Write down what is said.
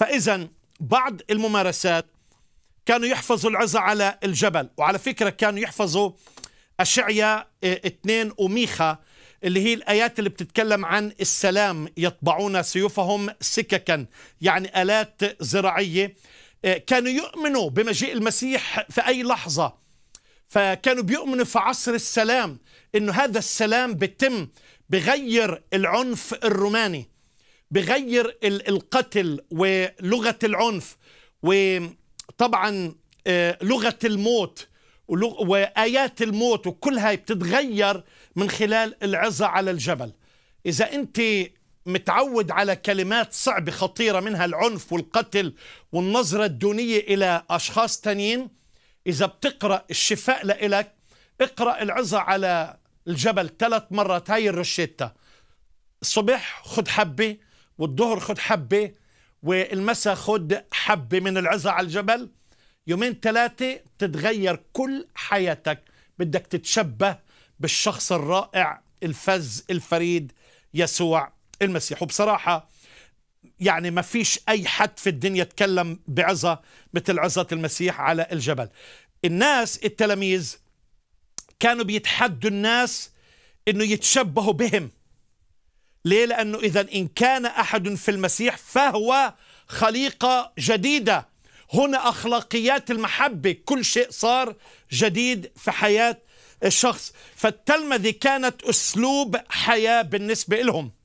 فإذا بعض الممارسات كانوا يحفظوا العزة على الجبل وعلى فكرة كانوا يحفظوا أشعية آه، اثنين وميخا اللي هي الآيات اللي بتتكلم عن السلام يطبعون سيوفهم سككا يعني آلات زراعية آه، كانوا يؤمنوا بمجيء المسيح في أي لحظة فكانوا بيؤمنوا في عصر السلام انه هذا السلام بتم بغير العنف الروماني بغير القتل ولغة العنف وطبعا آه، لغة الموت وآيات الموت وكل هاي بتتغير من خلال العظة على الجبل إذا أنت متعود على كلمات صعبة خطيرة منها العنف والقتل والنظرة الدونية إلى أشخاص تانيين إذا بتقرأ الشفاء لإلك اقرأ العظة على الجبل ثلاث مرات هاي الروشيتا الصبح خد حبة والظهر خد حبة والمساء خد حبة من العزة على الجبل يومين ثلاثة بتتغير كل حياتك بدك تتشبه بالشخص الرائع الفز الفريد يسوع المسيح وبصراحة يعني ما فيش أي حد في الدنيا تكلم بعظة مثل عظة المسيح على الجبل الناس التلاميذ كانوا بيتحدوا الناس انه يتشبهوا بهم ليه لأنه إذا إن كان أحد في المسيح فهو خليقة جديدة هنا أخلاقيات المحبة كل شيء صار جديد في حياة الشخص فالتلمذة كانت أسلوب حياة بالنسبة لهم